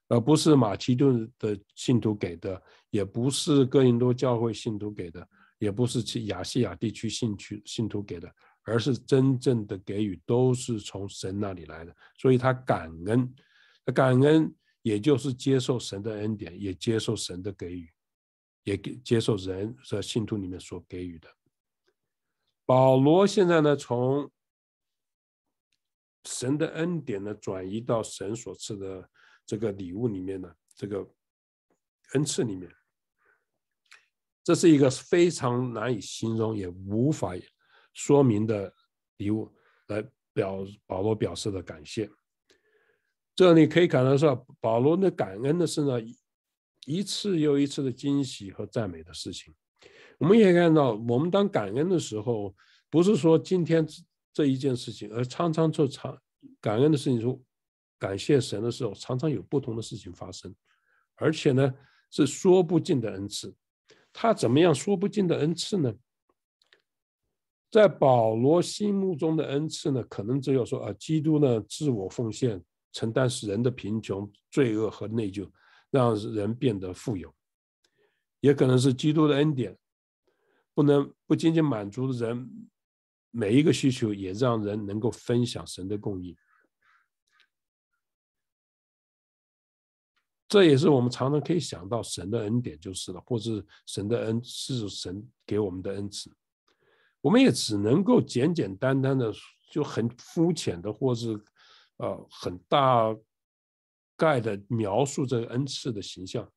而不是马其顿的信徒给的，也不是哥林多教会信徒给的，也不是其亚细亚地区信区信徒给的。而是真正的给予都是从神那里来的，所以他感恩，感恩也就是接受神的恩典，也接受神的给予，也接受人的信徒里面所给予的。保罗现在呢，从神的恩典呢转移到神所赐的这个礼物里面呢，这个恩赐里面，这是一个非常难以形容，也无法。说明的礼物来表保罗表示的感谢，这里可以看到说，保罗的感恩的是呢一次又一次的惊喜和赞美的事情。我们也看到，我们当感恩的时候，不是说今天这一件事情，而常常做常感恩的事情，说感谢神的时候，常常有不同的事情发生，而且呢是说不尽的恩赐。他怎么样说不尽的恩赐呢？在保罗心目中的恩赐呢，可能只有说啊，基督呢自我奉献，承担使人的贫穷、罪恶和内疚，让人变得富有；也可能是基督的恩典，不能不仅仅满足人每一个需求，也让人能够分享神的供应。这也是我们常常可以想到神的恩典就是了，或是神的恩是神给我们的恩赐。我们也只能够简简单单的，就很肤浅的，或是呃很大概的描述这个恩赐的形象，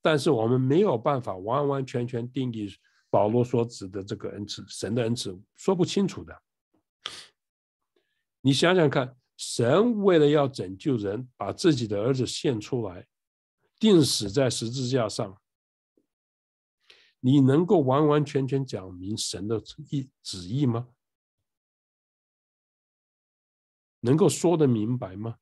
但是我们没有办法完完全全定义保罗所指的这个恩赐，神的恩赐，说不清楚的。你想想看，神为了要拯救人，把自己的儿子献出来，钉死在十字架上。你能够完完全全讲明神的意旨意吗？能够说得明白吗？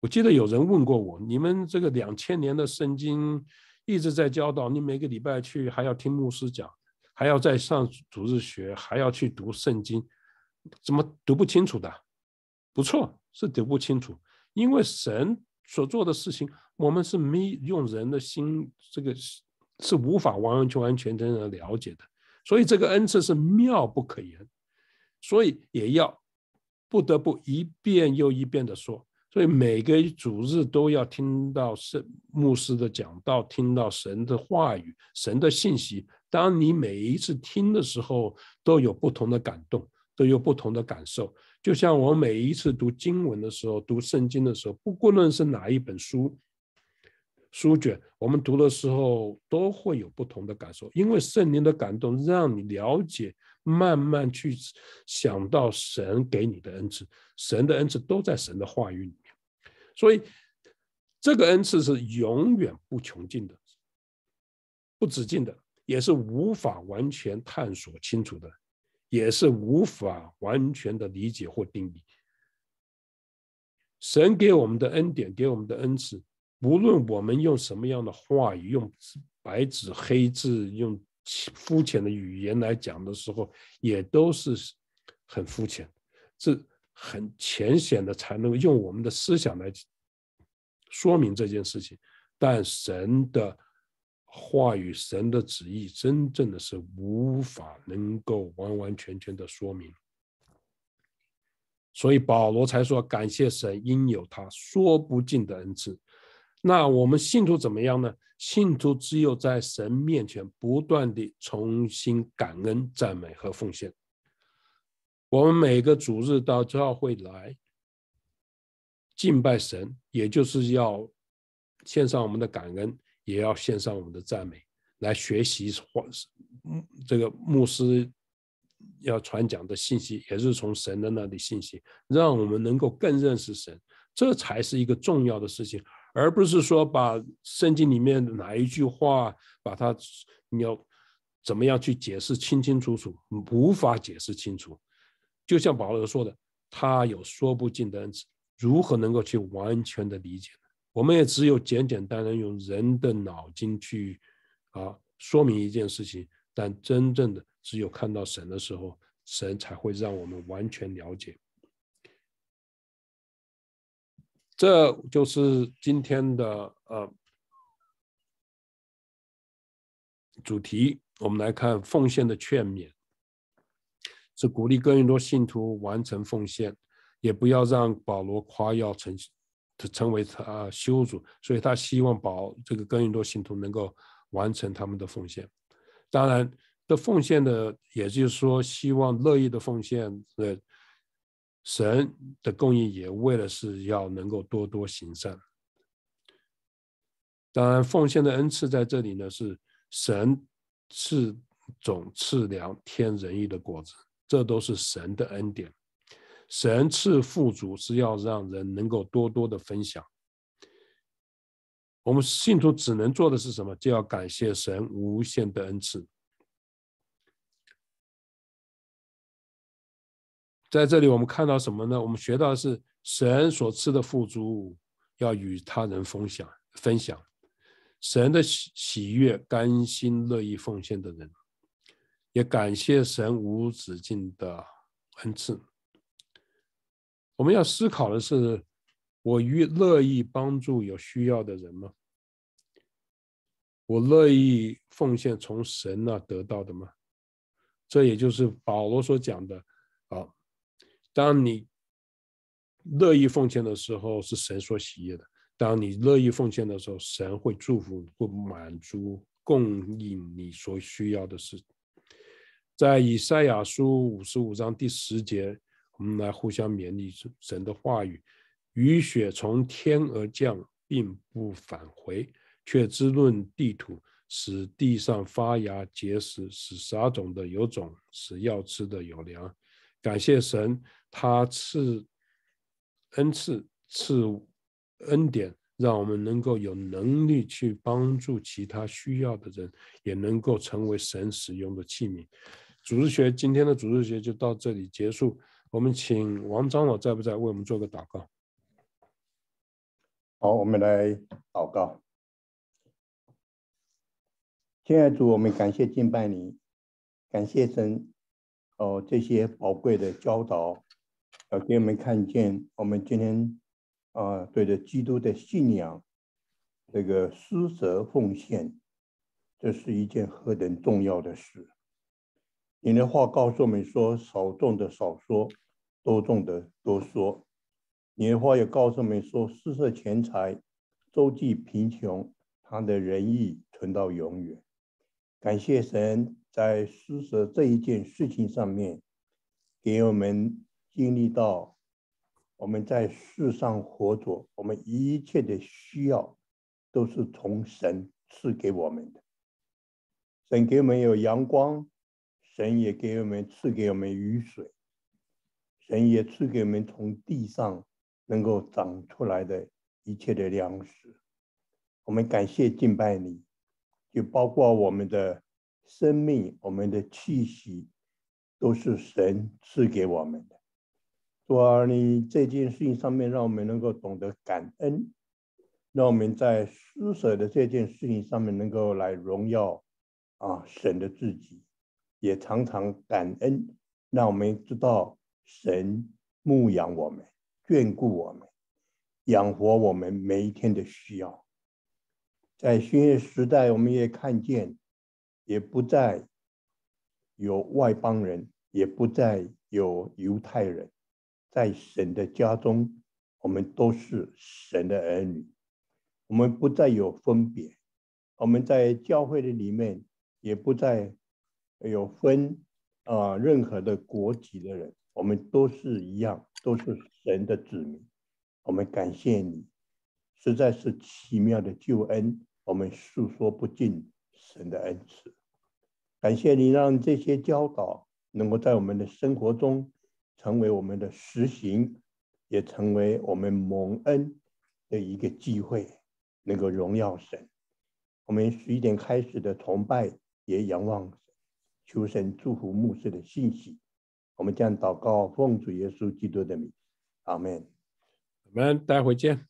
我记得有人问过我：“你们这个两千年的圣经一直在教导，你每个礼拜去还要听牧师讲，还要再上主日学，还要去读圣经，怎么读不清楚的？”不错，是读不清楚，因为神。所做的事情，我们是没用人的心，这个是无法完完全、完全的了解的。所以这个恩赐是妙不可言，所以也要不得不一遍又一遍的说。所以每个主日都要听到神牧师的讲道，听到神的话语、神的信息。当你每一次听的时候，都有不同的感动，都有不同的感受。就像我每一次读经文的时候，读圣经的时候，不过论是哪一本书、书卷，我们读的时候都会有不同的感受，因为圣灵的感动，让你了解，慢慢去想到神给你的恩赐，神的恩赐都在神的话语里面，所以这个恩赐是永远不穷尽的，不止尽的，也是无法完全探索清楚的。也是无法完全的理解或定义。神给我们的恩典，给我们的恩赐，无论我们用什么样的话语，用白纸黑字，用肤浅的语言来讲的时候，也都是很肤浅，是很浅显的，才能用我们的思想来说明这件事情。但神的。话语神的旨意，真正的是无法能够完完全全的说明，所以保罗才说：“感谢神，应有他说不尽的恩赐。”那我们信徒怎么样呢？信徒只有在神面前不断的重新感恩、赞美和奉献。我们每个主日到教会来敬拜神，也就是要献上我们的感恩。也要献上我们的赞美，来学习或这个牧师要传讲的信息，也是从神的那里信息，让我们能够更认识神，这才是一个重要的事情，而不是说把圣经里面哪一句话，把它你要怎么样去解释清清楚楚，无法解释清楚。就像保罗说的，他有说不尽的恩赐，如何能够去完全的理解？我们也只有简简单单用人的脑筋去啊说明一件事情，但真正的只有看到神的时候，神才会让我们完全了解。这就是今天的呃主题，我们来看奉献的劝勉，是鼓励更多信徒完成奉献，也不要让保罗夸耀成。他成为他修主，所以他希望保这个耕耘多信徒能够完成他们的奉献。当然，的奉献的，也就是说，希望乐意的奉献的神的供应，也为了是要能够多多行善。当然，奉献的恩赐在这里呢，是神赐种赐粮天仁义的果子，这都是神的恩典。神赐富足是要让人能够多多的分享。我们信徒只能做的是什么？就要感谢神无限的恩赐。在这里，我们看到什么呢？我们学到的是神所赐的富足要与他人分享，分享神的喜喜悦，甘心乐意奉献的人，也感谢神无止境的恩赐。我们要思考的是：我越乐意帮助有需要的人吗？我乐意奉献从神那得到的吗？这也就是保罗所讲的：啊，当你乐意奉献的时候，是神所喜悦的；当你乐意奉献的时候，神会祝福、会满足、供应你所需要的事。在以赛亚书五十五章第十节。我们来互相勉励，神的话语：雨雪从天而降，并不返回，却滋润地土，使地上发芽结实，使撒种的有种，使要吃的有粮。感谢神，他赐恩赐，赐恩典，让我们能够有能力去帮助其他需要的人，也能够成为神使用的器皿。组织学今天的组织学就到这里结束。我们请王长老在不在？为我们做个祷告。好，我们来祷告。亲爱的主，我们感谢敬拜你，感谢神，哦，这些宝贵的教导，呃，给我们看见，我们今天，啊，对着基督的信仰，这个施舍奉献，这是一件何等重要的事。你的话告诉我们说，少动的少说。多种的多说，你的也告诉我们说：施舍钱财，周济贫穷，他的仁义存到永远。感谢神在施舍这一件事情上面，给我们经历到我们在世上活着，我们一切的需要都是从神赐给我们的。神给我们有阳光，神也给我们赐给我们雨水。神也赐给我们从地上能够长出来的一切的粮食，我们感谢敬拜你，就包括我们的生命、我们的气息，都是神赐给我们的。啊，你这件事情上面，让我们能够懂得感恩，让我们在施舍的这件事情上面能够来荣耀啊神的自己，也常常感恩，让我们知道。神牧养我们，眷顾我们，养活我们每一天的需要。在新约时代，我们也看见，也不再有外邦人，也不再有犹太人。在神的家中，我们都是神的儿女，我们不再有分别。我们在教会的里面，也不再有分啊，任何的国籍的人。我们都是一样，都是神的子民。我们感谢你，实在是奇妙的救恩，我们诉说不尽神的恩慈。感谢你让这些教导能够在我们的生活中成为我们的实行，也成为我们蒙恩的一个机会，能够荣耀神。我们十一点开始的崇拜，也仰望求神祝福牧师的信息。我们将祷告奉主耶稣基督的名，阿门。我们待会见。